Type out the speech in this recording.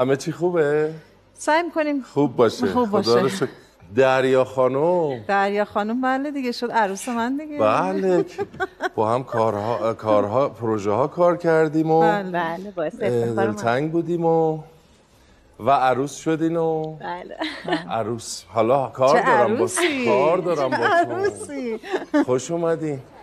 همه چی خوبه؟ سعی میکنیم خوب باشه خوب باشه دریا خانم دریا خانم بله دیگه شد عروس من دیگه بله با هم کارها کارها پروژه ها کار کردیم و بله بله تنگ بودیم و و عروس شدین و بله عروس حالا کار دارم با کار دارم با خوش اومدین